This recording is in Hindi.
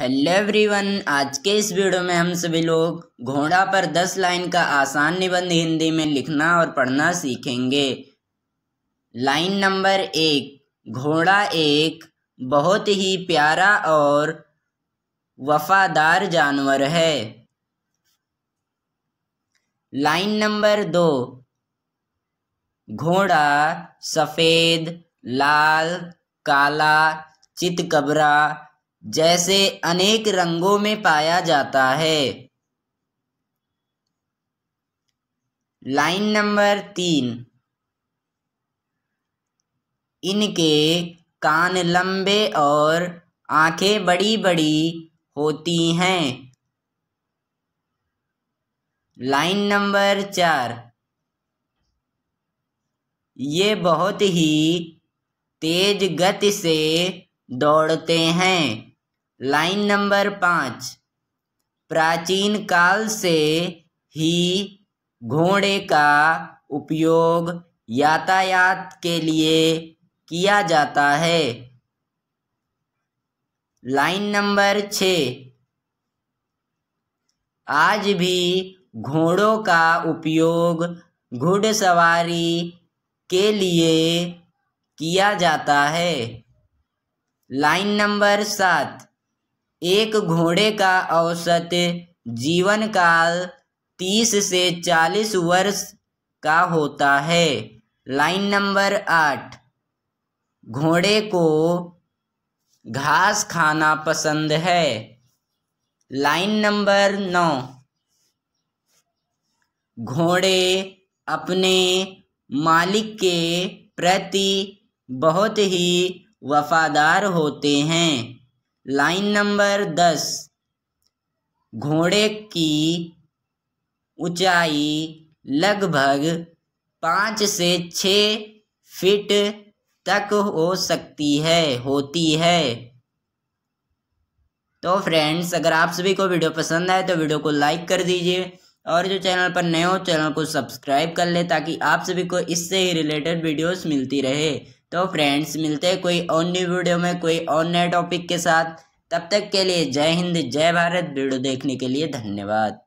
हेलो एवरीवन आज के इस वीडियो में हम सभी लोग घोड़ा पर दस लाइन का आसान निबंध हिंदी में लिखना और पढ़ना सीखेंगे लाइन नंबर एक घोड़ा एक बहुत ही प्यारा और वफादार जानवर है लाइन नंबर दो घोड़ा सफ़ेद लाल काला चितकबरा जैसे अनेक रंगों में पाया जाता है लाइन नंबर तीन इनके कान लंबे और आंखें बड़ी बड़ी होती हैं लाइन नंबर चार ये बहुत ही तेज गति से दौड़ते हैं लाइन नंबर पांच प्राचीन काल से ही घोड़े का उपयोग यातायात के लिए किया जाता है लाइन नंबर छ आज भी घोड़ों का उपयोग घुड़सवारी के लिए किया जाता है लाइन नंबर सात एक घोड़े का औसत जीवन काल तीस से चालीस वर्ष का होता है लाइन नंबर आठ घोड़े को घास खाना पसंद है लाइन नंबर नौ घोड़े अपने मालिक के प्रति बहुत ही वफादार होते हैं लाइन नंबर दस घोड़े की ऊंचाई लगभग पाँच से छ फीट तक हो सकती है होती है तो फ्रेंड्स अगर आप सभी को वीडियो पसंद आए तो वीडियो को लाइक कर दीजिए और जो चैनल पर नए हो चैनल को सब्सक्राइब कर ले ताकि आप सभी को इससे ही रिलेटेड वीडियोस मिलती रहे तो फ्रेंड्स मिलते हैं कोई और न्यू वीडियो में कोई और नए टॉपिक के साथ तब तक के लिए जय हिंद जय भारत वीडियो देखने के लिए धन्यवाद